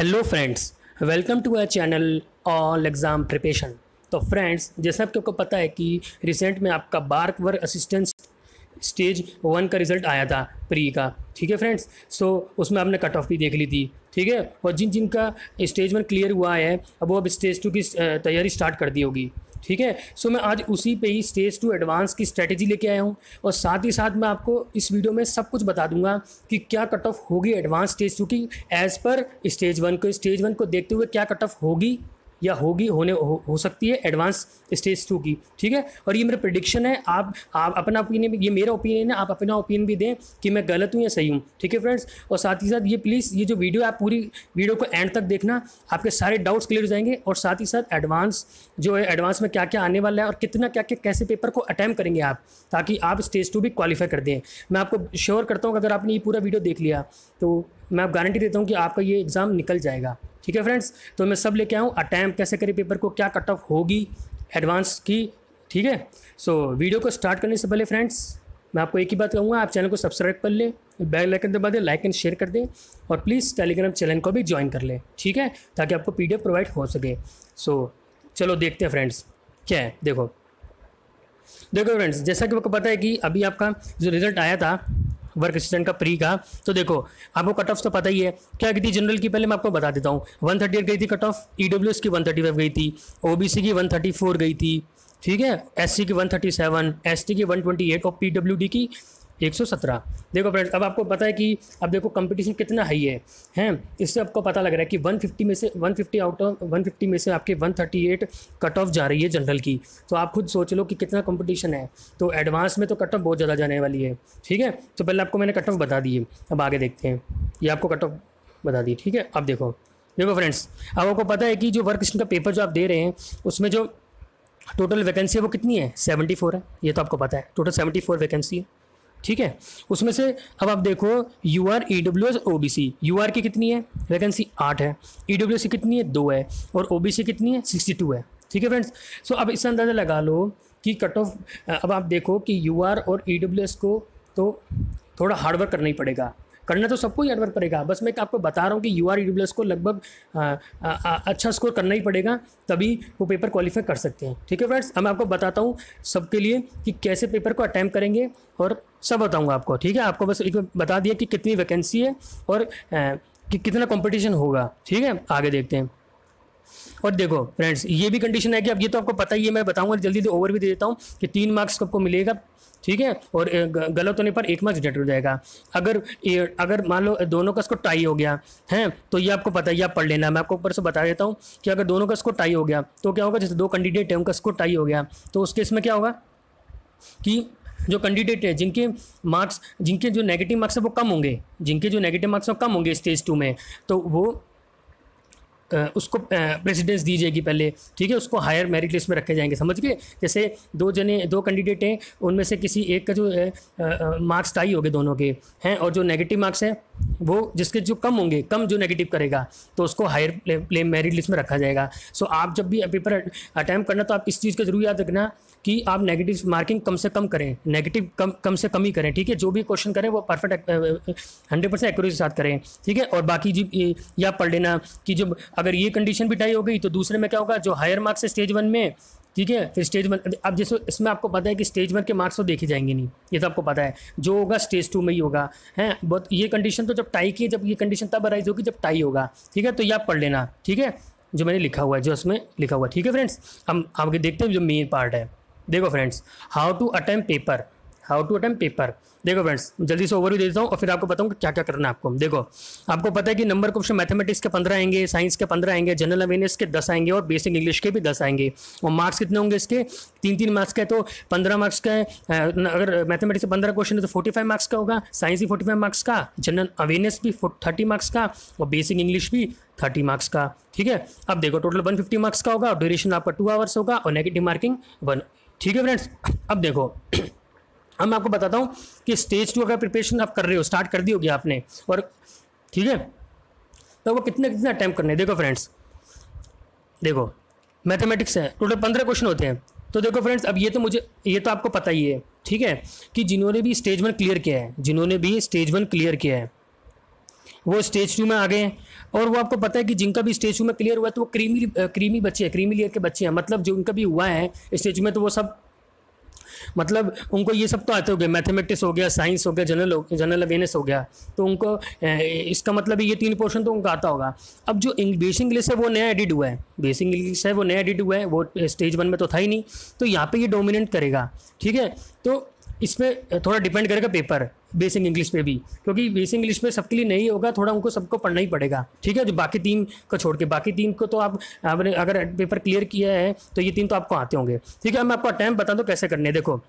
hello friends welcome to our channel all exam preparation तो friends जैसा कि आपको पता है कि रिसेंट में आपका BARC work assistance stage one का रिजल्ट आया था प्री का ठीक है फ्रेंड्स सो उसमें आपने कट ऑफ भी देख ली थी ठीक है और जिन जिन का स्टेज वन क्लियर हुआ है अब वो अब स्टेज टू की तैयारी स्टार्ट कर दी होगी ठीक है सो मैं आज उसी पे ही स्टेज टू एडवांस की स्ट्रैटेजी लेके आया हूँ और साथ ही साथ मैं आपको इस वीडियो में सब कुछ बता दूंगा कि क्या कट ऑफ होगी एडवांस स्टेज टू की एज़ पर स्टेज वन को स्टेज वन को देखते हुए क्या कट ऑफ होगी या होगी होने हो, हो सकती है एडवांस स्टेज टू की ठीक है और ये मेरा प्रडिक्शन है आप आप अपना ओपिनियन ये मेरा ओपिनियन है आप अपना ओपिनियन भी दें कि मैं गलत हूँ या सही हूँ ठीक है फ्रेंड्स और साथ ही साथ ये प्लीज़ ये जो वीडियो आप पूरी वीडियो को एंड तक देखना आपके सारे डाउट्स क्लियर हो जाएंगे और साथ ही साथ एडवांस जो है एडवांस में क्या क्या आने वाला है और कितना क्या क्या कैसे पेपर को अटैम्प करेंगे आप ताकि आप स्टेज टू भी क्वालिफाई कर दें मैं आपको श्योर करता हूँ अगर आपने ये पूरा वीडियो देख लिया तो मैं आप गारंटी देता हूँ कि आपका ये एग्ज़ाम निकल जाएगा ठीक है फ्रेंड्स तो मैं सब लेके आऊँ अटैम्प कैसे करें पेपर को क्या कट ऑफ होगी एडवांस की ठीक है सो वीडियो को स्टार्ट करने से पहले फ्रेंड्स मैं आपको एक ही बात कहूँगा आप चैनल को सब्सक्राइब कर लें बेल आइकन दबा दें लाइक एंड शेयर कर दें और प्लीज़ टेलीग्राम चैनल को भी ज्वाइन कर लें ठीक है ताकि आपको पी प्रोवाइड हो सके सो चलो देखते हैं फ्रेंड्स क्या है देखो देखो फ्रेंड्स जैसा कि आपको पता है कि अभी आपका जो रिज़ल्ट आया था वर्क असिस्टेंट का प्री का तो देखो आपको कट ऑफ तो पता ही है क्या गई थी जनरल की पहले मैं आपको बता देता हूँ वन थर्टी गई थी कट ऑफ ई की वन गई थी ओ की वन गई थी ठीक है एस की वन थर्टी की वन और पी की सत्रह देखो फ्रेंड्स अब आपको पता है कि अब देखो कंपटीशन कितना हाई है हैं इससे आपको पता लग रहा है कि 150 में से 150 आउट ऑफ फिफ्टी में से आपके 138 कट ऑफ जा रही है जनरल की तो आप खुद सोच लो कि कितना कंपटीशन है तो एडवांस में तो कट ऑफ बहुत ज़्यादा जाने वाली है ठीक है तो पहले आपको मैंने कट ऑफ बता दिए अब आगे देखते हैं ये आपको कट ऑफ बता दिए ठीक है अब देखो देखो फ्रेंड्स अब आपको पता है कि जो वर्क का पेपर जो आप दे रहे हैं उसमें जो टोटल वैकेंसी है वो कितनी है सेवेंटी फ़ोर है ये तो आपको पता है टोटल सेवेंटी फोर वैकेंसी है ठीक है उसमें से अब आप देखो U R E W S O B C U R की कितनी है वैकेंसी आठ है ई डब्ल्यू एस की कितनी है दो है और ओ बी सी कितनी है सिक्सटी टू है ठीक है फ्रेंड्स सो अब इससे अंदाज़ा लगा लो कि कट ऑफ अब आप देखो कि यू आर और ई डब्ल्यू एस को तो थोड़ा हार्डवर्क करना ही पड़ेगा करना तो सबको ही एडवर्क पड़ेगा बस मैं आपको बता रहा हूँ कि यू आर डब्ल्यू को लगभग अच्छा स्कोर करना ही पड़ेगा तभी वो पेपर क्वालिफाई कर सकते हैं ठीक है फ्रेंड्स अब मैं आपको बताता हूँ सबके लिए कि कैसे पेपर को अटैम्प करेंगे और सब बताऊँगा आपको ठीक है आपको बस एक बता दिया कि कितनी वैकेंसी है और कि कितना कंपटीशन होगा ठीक है आगे देखते हैं और देखो फ्रेंड्स ये भी कंडीशन है कि अब ये तो आपको पता ही है मैं बताऊंगा जल्दी से ओवर भी दे देता हूँ कि तीन मार्क्स आपको मिलेगा ठीक है और गलत होने पर एक मार्क्स डिटेक्ट हो जाएगा अगर अगर मान लो दोनों का इसको टाई हो गया है तो ये आपको पता ही आप पढ़ लेना मैं आपको ऊपर से बता देता हूँ कि अगर दोनों का इसको टाई हो गया तो क्या होगा जैसे दो कैंडिडेट है उनका इसको टाई हो गया तो उस केस में क्या होगा कि जो कैंडिडेट है जिनके मार्क्स जिनके जो नेगेटिव मार्क्स है वो कम होंगे जिनके जो नेगेटिव मार्क्स हैं कम होंगे स्टेज टू में तो वो उसको प्रेसिडेंस दी जाएगी पहले ठीक है उसको हायर मेरिट लिस्ट में रखे जाएंगे समझ गए जैसे दो जने दो कैंडिडेट हैं उनमें से किसी एक का जो मार्क्स टाई हो गए दोनों के हैं और जो नेगेटिव मार्क्स हैं वो जिसके जो कम होंगे कम जो नेगेटिव करेगा तो उसको हायर प्ले, मेरिट लिस्ट में रखा जाएगा सो आप जब भी पेपर अटैम्प्ट करना तो आप इस चीज़ का जरूर याद रखना कि आप नेगेटिव मार्किंग कम से कम करें नेगेटिव कम कम से कम ही करें ठीक है जो भी क्वेश्चन करें वो परफेक्ट हंड्रेड परसेंट एक्यूरेसी के साथ करें ठीक है और बाकी जी या पढ़ लेना कि जब अगर ये कंडीशन भी टाई हो गई तो दूसरे में क्या होगा जो हायर मार्क्स है स्टेज वन में ठीक है फिर स्टेज वन अब जैसे इसमें आपको पता है कि स्टेज वन के मार्क्स तो देखे जाएंगे नहीं ये तो आपको पता है जो होगा स्टेज टू में ही होगा है बहुत ये कंडीशन तो जब टाई की है जब ये कंडीशन तब अराइज होगी जब टाई होगा ठीक है तो ये आप पढ़ लेना ठीक है जो मैंने लिखा हुआ है जो इसमें लिखा हुआ है ठीक है फ्रेंड्स हम आपके देखते हैं जो मेन पार्ट है देखो friends how to attempt paper how to attempt paper देखो फ्रेंड्स जल्दी से ओवरव्यू देता हूँ और फिर आपको बताऊँ क्या क्या करना है आपको देखो आपको पता है कि नंबर क्वेश्चन मैथमेटिक्स के पंद्रह आएंगे साइंस के पंद्रह आएंगे जनरल अवेयरनेस के दस आएंगे और बेसिक इंग्लिश के भी दस आएंगे और मार्क्स कितने होंगे इसके तीन तीन मार्क्स का है तो पंद्रह मार्क्स का है अगर मैथमेटिक्स के पंद्रह क्वेश्चन है तो फोर्टी फाइव मार्क्स का होगा साइंस भी फोर्टी फाइव मार्क्स का जनरल अवेयरनेस भी थर्टी मार्क्स का और बेसिक इंग्लिश भी थर्टी मार्क्स का ठीक है अब देखो टोटल वन फिफ्टी मार्क्स का होगा और ड्यूरेशन आपका टू आवर्स होगा और नेगेटिव मार्किंग वन ठीक है फ्रेंड्स अब देखो अब मैं आपको बताता हूँ कि स्टेज टू अगर प्रिपरेशन आप कर रहे हो स्टार्ट कर दी होगी आपने और ठीक है तो वो कितने कितने अटैम्प्ट करने देखो फ्रेंड्स देखो मैथमेटिक्स है टोटल पंद्रह क्वेश्चन होते हैं तो देखो फ्रेंड्स अब ये तो मुझे ये तो आपको पता ही है ठीक है कि जिन्होंने भी स्टेज वन क्लियर किया है जिन्होंने भी स्टेज वन क्लियर किया है वो स्टेज टू में आ गए हैं और वो आपको पता है कि जिनका भी स्टेज टू में क्लियर हुआ है तो वो क्रीमी क्रीमी बच्चे हैं क्रीमी लेयर के बच्चे हैं मतलब जो उनका भी हुआ है स्टेज में तो वो सब मतलब उनको ये सब तो आते हो गए मैथमेटिक्स हो गया साइंस हो गया जनरल जनरल अवेयरनेस हो गया तो उनको इसका मतलब ये तीन पोर्शन तो उनको आता होगा अब जो बेसिक इंग्लिश है वो नया एडिट हुआ है बेसिक इंग्लिश है वो नया एडिट हुआ है वो स्टेज वन में तो था ही नहीं तो यहाँ पर ये डोमिनेट करेगा ठीक है तो इस पर थोड़ा डिपेंड करेगा पेपर बेसिक इंग्लिश में भी क्योंकि बेसिक इंग्लिश में सबके लिए नहीं होगा थोड़ा उनको सबको पढ़ना ही पड़ेगा ठीक है जो बाकी तीन को छोड़ के बाकी तीन को तो आप आपने अगर पेपर क्लियर किया है तो ये तीन तो आपको आते होंगे ठीक है मैं आपको अटैम्प बता दूँ कैसे करने देखो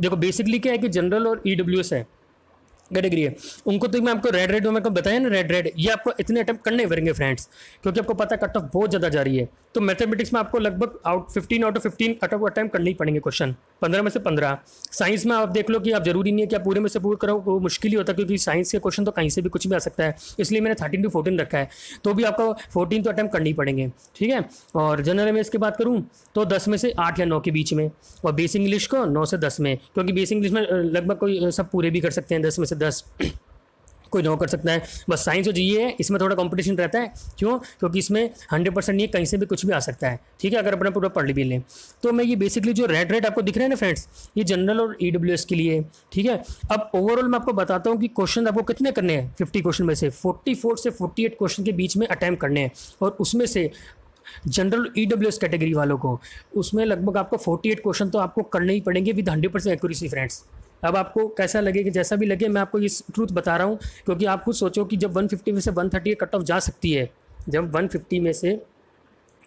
देखो बेसिकली क्या है कि जनरल और ई है कैटेगरी है उनको तो मैं आपको रेड रेड में बताया ना रेड रेड ये आपको इतने अटैम्प्ट करने पड़ेंगे फ्रेंड्स क्योंकि आपको पता है कट ऑफ बहुत ज़्यादा जा रही है तो मैथमेटिक्स में आपको लगभग out fifteen out of fifteen cut off attempt करने ही पड़ेंगे क्वेश्चन पंद्रह में से पंद्रह साइंस में आप देख लो कि आप जरूरी नहीं है कि आप पूरे में से पूरे करो वो मुश्किल ही होता है क्योंकि साइंस के क्वेश्चन तो कहीं से भी कुछ भी आ सकता है इसलिए मैंने थर्टीन टू फोर्टीन रखा है तो भी आपको फोर्टीन तो अटैम्प्ट करनी पड़ेंगे ठीक है और जनरल में इसकी बात करूँ तो दस में से आठ या नौ के बीच में और बेस इंग्लिश को नौ से दस में क्योंकि बेस इंग्लिश में लगभग कोई सब पूरे भी कर सकते हैं दस में से दस कोई नौ कर सकता है बस साइंस जो जी है इसमें थोड़ा कंपटीशन रहता है क्यों क्योंकि इसमें हंड्रेड परसेंट नहीं कहीं से भी कुछ भी आ सकता है ठीक है अगर अपना पूरा पढ़ भी लें तो मैं ये बेसिकली जो रेड रेड आपको दिख रहे हैं ना फ्रेंड्स ये जनरल और ई के लिए ठीक है अब ओवरऑल मैं आपको बताता हूँ कि क्वेश्चन आपको कितने करने हैं फिफ्टी क्वेश्चन में से फोर्टी से फोर्टी क्वेश्चन के बीच में अटैम्प्ट करने हैं और उसमें से general E W S category वालों को उसमें लगभग आपको एट क्वेश्चन तो आपको करने ही पड़ेंगे with hundred percent accuracy friends अब आपको कैसा लगे कि जैसा भी लगे मैं आपको ये ट्रूथ बता रहा हूँ क्योंकि आप खुद सोचो कि जब 150 में से 138 कट ऑफ जा सकती है जब 150 में से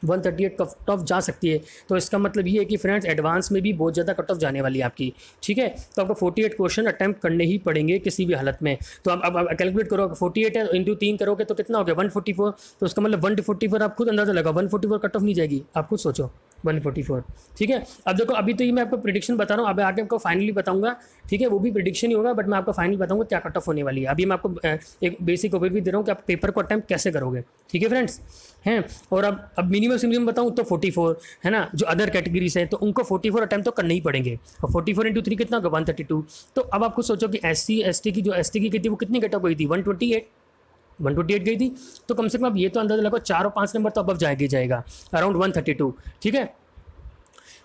138 कट ऑफ जा सकती है तो इसका मतलब ये है कि फ्रेंड्स एडवांस में भी बहुत ज़्यादा कट ऑफ जाने वाली है आपकी ठीक है तो आपको 48 क्वेश्चन अटैम्प्ट करने ही पड़ेंगे किसी भी हालत में तो आप अब कैलकुलेट करो अगर फोर्टी एट है इंटू तीन करोगे तो कितना हो गया वन फोर्टी फोर तो उसका मतलब वन फोर्टी फोर आप खुद अंदाज़ा लगा one forty four cut off नहीं जाएगी आप खुद सोचो वन फोर ठीक है अब देखो अभी तो ये मैं आपको प्रिडिक्शन बता रहा हूँ अब आगे आपको फाइनली बताऊंगा ठीक है वो भी प्रिडिक्शन ही होगा बट मैं आपको फाइनली बताऊंगा क्या कट ऑफ होने वाली है अभी मैं आपको एक बेसिक ओवरव्यू दे रहा हूँ कि आप पेपर को अटैम्प कैसे करोगे ठीक है फ्रेंड्स हैं और अब अब मिनिमम सिम्पल बताऊँ तो फोर है ना जो अदर कैटेगरीज हैं तो उनको फोर अटैम्प तो करना ही पड़ेंगे और फोर्टी फोर इंटू थ्री कितना होगा वन तो अब आपको सोचो कि एस सी की जो एस की थी वो कितनी कट ऑफ हुई थी वन वन ट्वेंटी एट गई थी तो कम से कम अब ये तो अंदाजा लगाओ चार और पाँच नंबर तो अब जाएगा ही जाएगा अराउंड वन थर्टी टू ठीक है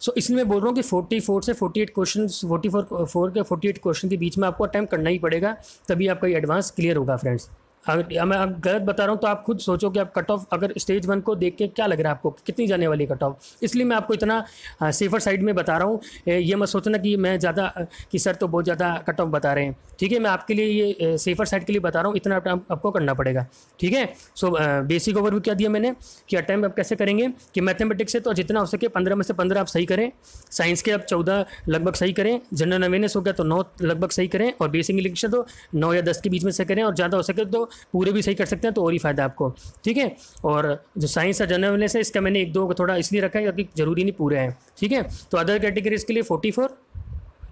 सो so, इसलिए मैं बोल रहा हूँ कि 44 से 48 क्वेश्चन फोर्टी फोर के 48 क्वेश्चन के बीच में आपको अटैम्प्ट करना ही पड़ेगा तभी आपका ये एडवांस क्लियर होगा फ्रेंड्स अगर मैं गलत बता रहा हूँ तो आप खुद सोचो कि आप कट ऑफ अगर स्टेज वन को देख के क्या लग रहा है आपको कितनी जाने वाली कट ऑफ इसलिए मैं आपको इतना सेफर साइड में बता रहा हूँ ये मत सोचना कि मैं ज़्यादा कि सर तो बहुत ज़्यादा कट ऑफ बता रहे हैं ठीक है मैं आपके लिए ये सेफर साइड के लिए बता रहा हूँ इतना आपको करना पड़ेगा ठीक है सो बेसिक ओवर भी क्या दिया मैंने कि अटैम्प आप कैसे करेंगे कि मैथमेटिक्स से तो जितना हो सके पंद्रह में से पंद्रह आप सही करें साइंस के आप चौदह लगभग सही करें जनरल अवेयरनेस हो गया तो नौ लगभग सही करें और बेसिक इंग्लिश तो नौ या दस के बीच में से करें और ज़्यादा हो सके तो पूरे भी सही कर सकते हैं तो और ही फ़ायदा आपको ठीक है और जो साइंस और जनरल है इसका मैंने एक दो थोड़ा इसलिए रखा है क्योंकि ज़रूरी नहीं पूरे हैं ठीक है तो अदर कैटेगरीज के लिए फोर्टी फोर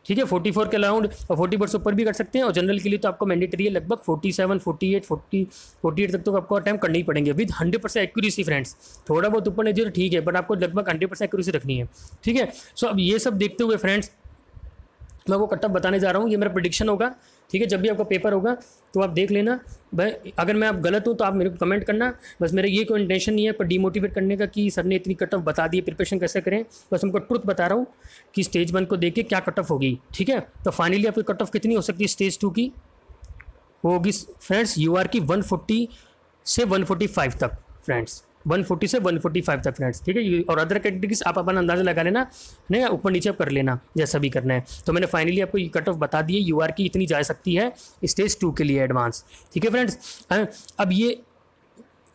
ठीक है फोर्टी फोर के अलाउंड और फोर्टी फोर ऊपर भी कर सकते हैं और जनरल के लिए तो आपको मैंडेटरी है लगभग forty seven forty eight forty forty eight तक तो आपको अटैम्प करनी ही पड़ेंगे with hundred percent accuracy friends थोड़ा बहुत ऊपर नजर ठीक है बट आपको लगभग हंड्रेड परसेंट एक्यूरेसी रखनी है ठीक है सो अब ये सब देखते हुए फ्रेंड्स मैं वो कट्टअप बताने जा रहा हूँ ये मेरा प्रडिक्शन होगा ठीक है जब भी आपका पेपर होगा तो आप देख लेना भाई अगर मैं आप गलत हूँ तो आप मेरे को कमेंट करना बस मेरा ये कोई इंटेंशन नहीं है पर डीमोटिवेट करने का कि सर ने इतनी कट ऑफ बता दी प्रिपरेशन कैसे करें बस हमको ट्रुथ बता रहा हूँ कि स्टेज वन को देख के क्या कट ऑफ होगी ठीक है तो फाइनली आपकी कट ऑफ कितनी हो सकती है स्टेज टू की होगी फ्रेंड्स यू आर की वन फोर्टी से वन फोर्टी फाइव तक फ्रेंड्स 140 से 145 तक फ्रेंड्स ठीक है और अदर कैटेगरीज आप अपना अंदाजा लगा लेना नहीं ऊपर नीचे कर लेना जैसा भी करना है तो मैंने फाइनली आपको ये कट ऑफ बता दी है यू की इतनी जा सकती है स्टेज टू के लिए एडवांस ठीक है फ्रेंड्स अब ये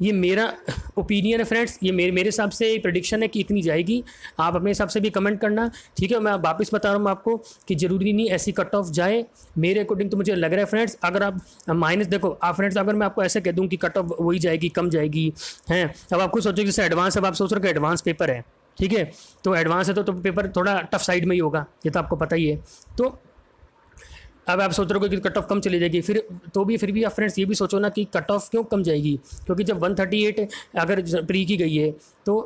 ये मेरा ओपिनियन है फ्रेंड्स ये मेरे मेरे हिसाब से प्रडिक्शन है कि इतनी जाएगी आप अपने हिसाब से भी कमेंट करना ठीक है मैं वापस बता रहा हूँ आपको कि ज़रूरी नहीं ऐसी कट ऑफ जाए मेरे अकॉर्डिंग तो मुझे लग रहा है फ्रेंड्स अगर आप माइनस देखो आप फ्रेंड्स अगर मैं आपको ऐसा कह दूँ कि कट ऑफ वही जाएगी कम जाएगी हैं अब आपको सोचो जैसे एडवांस अब आप सोच रहे हो एडवांस पेपर है ठीक है तो एडवांस है तो, तो पेपर थोड़ा टफ साइड में ही होगा ये तो आपको पता ही है तो अब आप सोच रहे हो कि कट ऑफ कम चली जाएगी फिर तो भी फिर भी आप फ्रेंड्स ये भी सोचो ना कि कट ऑफ क्यों कम जाएगी क्योंकि जब 138 अगर प्री की गई है तो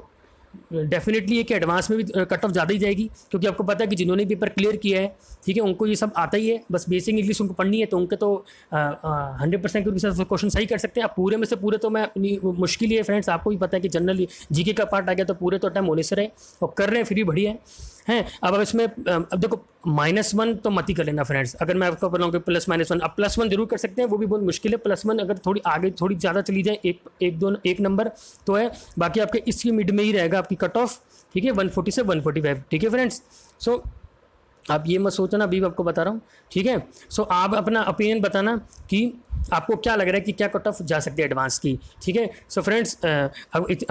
डेफिनेटली एक एडवांस में भी कट ऑफ ज़्यादा ही जाएगी क्योंकि आपको पता है कि जिन्होंने पेपर क्लियर किया है ठीक है उनको ये सब आता ही है बस बेसिक इंग्लिश उनको पढ़नी है तो उनके तो हंड्रेड परसेंट क्वेश्चन सही कर सकते हैं आप पूरे में से पूरे तो मैं अपनी मुश्किल ही है फ्रेंड्स आपको भी पता है कि जनरली जीके का पार्ट आ गया तो पूरे तो टाइम होने से रहे और कर रहे हैं फिर भी बढ़िया है हैं अब अब इसमें अब देखो माइनस वन तो मत ही कर लेना फ्रेंड्स अगर मैं आपको बताऊँ कि प्लस माइनस वन अब प्लस वन जरूर कर सकते हैं वो भी बहुत मुश्किल है प्लस वन अगर थोड़ी आगे थोड़ी ज़्यादा चली जाए एक एक दो एक नंबर तो है बाकी आपके इसकी मिड में ही रहेगा आपकी कट ऑफ ठीक है वन फोर्टी से वन फोर्टी फाइव ठीक है फ्रेंड्स सो आप ये मत सोचना अभी आपको बता रहा हूँ ठीक है सो आप अपना ओपिनियन बताना कि आपको क्या लग रहा है कि क्या कट ऑफ जा सकती है एडवांस की ठीक है सो फ्रेंड्स अब इत,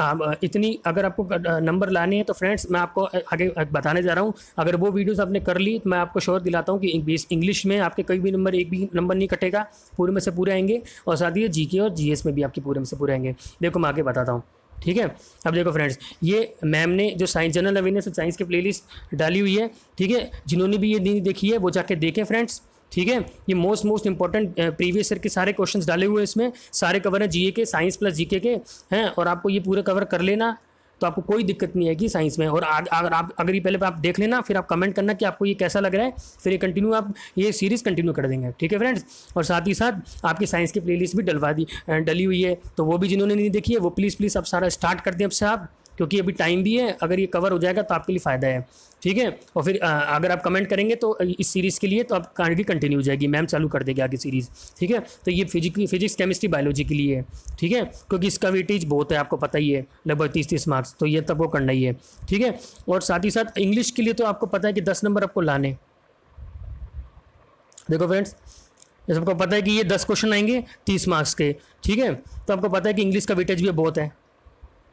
इतनी अगर आपको नंबर लाने हैं तो फ्रेंड्स मैं आपको आगे बताने जा रहा हूँ अगर वो वीडियोस आपने कर ली तो मैं आपको शोर दिलाता हूँ कि इंग्लिश में आपके कोई भी नंबर एक भी नंबर नहीं कटेगा पूरे में से पूरे आएंगे और साथ ही जी और जी में भी आपके पूरे में से पूरे आएंगे देखो मैं आगे बताता हूँ ठीक है अब देखो फ्रेंड्स ये मैम ने जो साइंस जनरल अवेयरनेस साइंस की प्लेलिस्ट डाली हुई है ठीक है जिन्होंने भी ये नहीं देखी है वो जाके देखें फ्रेंड्स ठीक है ये most most important previous year के सारे क्वेश्चन डाले हुए हैं इसमें सारे कवर हैं जीए के साइंस प्लस जीके के हैं और आपको ये पूरे कवर कर लेना तो आपको कोई दिक्कत नहीं आएगी साइंस में और अगर आप अगर ये पहले आप देख लेना फिर आप कमेंट करना कि आपको ये कैसा लग रहा है फिर ये कंटिन्यू आप ये सीरीज़ कंटिन्यू कर देंगे ठीक है फ्रेंड्स और साथ ही साथ आपकी साइंस की प्लेलिस्ट भी डलवा दी डली हुई है तो वो भी जिन्होंने नहीं देखी है वो प्लीज़ प्लीज़ आप सारा स्टार्ट कर दें अब से आप क्योंकि अभी टाइम भी है अगर ये कवर हो जाएगा तो आपके लिए फ़ायदा है ठीक है और फिर अगर आप कमेंट करेंगे तो इस सीरीज़ के लिए तो आप भी कंटिन्यू हो जाएगी मैम चालू कर देगी आगे सीरीज़ ठीक है तो ये फिजिक फिजिक्स केमिस्ट्री बायोलॉजी के लिए है ठीक है क्योंकि इसका वेटेज बहुत है आपको पता ही है लगभग तीस तीस मार्क्स तो ये तब वो करना ही है ठीक है और साथ ही साथ इंग्लिश के लिए तो आपको पता है कि दस नंबर आपको लाने देखो फ्रेंड्स जैसे आपको पता है कि ये दस क्वेश्चन आएंगे तीस मार्क्स के ठीक है तो आपको पता है कि इंग्लिश का वेटेज भी बहुत है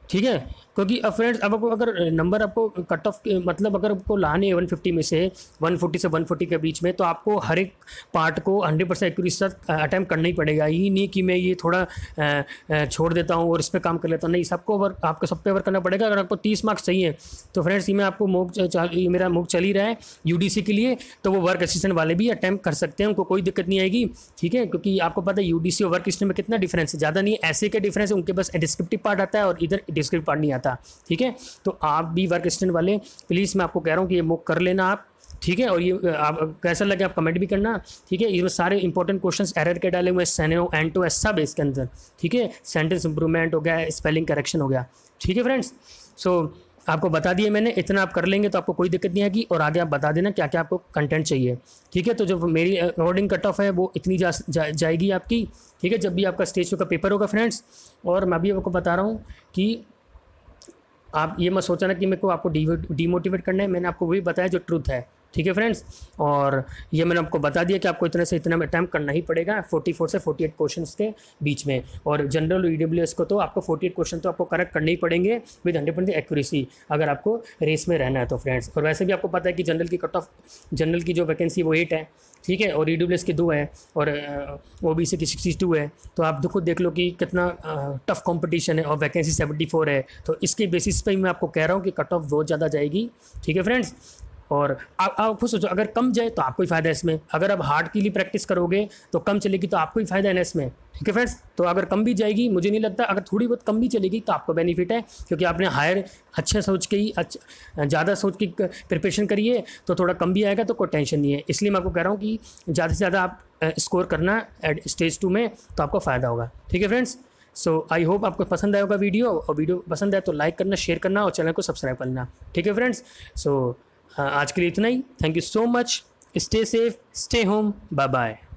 ठीक है क्योंकि अब uh, फ्रेंड्स अब आपको अगर नंबर uh, आपको कट ऑफ uh, मतलब अगर आपको लाने वन फिफ्टी में से वन फोर्टी से वन फोर्टी के बीच में तो आपको हर एक पार्ट को हंड्रेड परसेंट एक्यूरेसी साथ अटैम्प्ट करना ही पड़ेगा ये नहीं कि मैं ये थोड़ा छोड़ देता हूँ और इस पर काम कर लेता हूँ नहीं सबको वर्क आपको सब पे वर्क करना पड़ेगा अगर आपको तीस मार्क्स चाहिए तो फ्रेंड्स ये मैं आपको मोक ये मेरा मोक चल ही रहा है यू के लिए तो वो वर्क असिस्टेंट वाले भी अटैम्प्ट कर सकते हैं उनको कोई दिक्कत नहीं आएगी ठीक है क्योंकि आपको पता है यू और वर्क असिस्टेंट में कितना डिफरेंस है ज़्यादा नहीं है ऐसे के डिफरेंस है उनके पास डिस्क्रिप्टिव पार्ट आता है और इधर डिस्क्रिप्टिव पार्ट नहीं आता था ठीक है तो आप भी वर्क स्टैंड वाले प्लीज़ मैं आपको कह रहा हूँ कि ये मुक कर लेना आप ठीक है और ये आप कैसा लगे आप कमेंट भी करना ठीक है ये सारे इंपॉर्टेंट क्वेश्चन एरर के डाले हुए सैनो एंटो है सब इसके अंदर ठीक है सेंटेंस इंप्रूवमेंट हो गया स्पेलिंग करेक्शन हो गया ठीक है फ्रेंड्स सो आपको बता दिए मैंने इतना आप कर लेंगे तो आपको कोई दिक्कत नहीं आएगी और आगे आप बता देना क्या क्या आपको कंटेंट चाहिए ठीक है तो जो मेरी अकॉर्डिंग कट ऑफ है वो इतनी जा, जा, जाएगी आपकी ठीक है जब भी आपका स्टेज का पेपर होगा फ्रेंड्स और मैं भी आपको बता रहा हूँ कि आप ये मत सोचना कि मेरे को आपको डीमोटिवेट करना है मैंने आपको वही बताया जो ट्रुथ है ठीक है फ्रेंड्स और ये मैंने आपको बता दिया कि आपको इतने से इतना अटैम्प्ट करना ही पड़ेगा 44 से 48 क्वेश्चंस के बीच में और जनरल ई को तो आपको 48 क्वेश्चन तो आपको करेक्ट करने ही पड़ेंगे विद हंड्रेड परसेंट एक्यूरेसी अगर आपको रेस में रहना है तो फ्रेंड्स और वैसे भी आपको पता है कि जनरल की कट ऑफ जनरल की जो वैकेंसी वो एट है ठीक है और ई की दो है और ओ बी सी की सिक्सटी टू है तो आप खुद देख लो कि कितना टफ कॉम्पिटिशन है और वैकेंसी सेवेंटी फोर है तो इसके बेसिस पर मैं आपको कह रहा हूँ कि कट ऑफ बहुत ज़्यादा जाएगी ठीक है फ्रेंड्स और आप खुद सोचो अगर कम जाए तो आपको ही फ़ायदा है इसमें अगर आप हार्ड के लिए प्रैक्टिस करोगे तो कम चलेगी तो आपको ही फ़ायदा है ना इसमें ठीक है फ्रेंड्स तो अगर कम भी जाएगी मुझे नहीं लगता अगर थोड़ी बहुत कम भी चलेगी तो आपको बेनिफिट है क्योंकि आपने हायर अच्छे सोच के ही अच्छा ज़्यादा सोच के प्रिपरेशन करिए तो थोड़ा कम भी आएगा तो कोई टेंशन नहीं है इसलिए मैं आपको कह रहा हूँ कि ज़्यादा से ज़्यादा आप स्कोर करना एट स्टेज टू में तो आपको फ़ायदा होगा ठीक है फ्रेंड्स सो आई होप आपको पसंद आएगा वीडियो और वीडियो पसंद आए तो लाइक करना शेयर करना और चैनल को सब्सक्राइब करना ठीक है फ्रेंड्स सो so, हाँ, आज के लिए इतना ही thank you so much stay safe stay home bye bye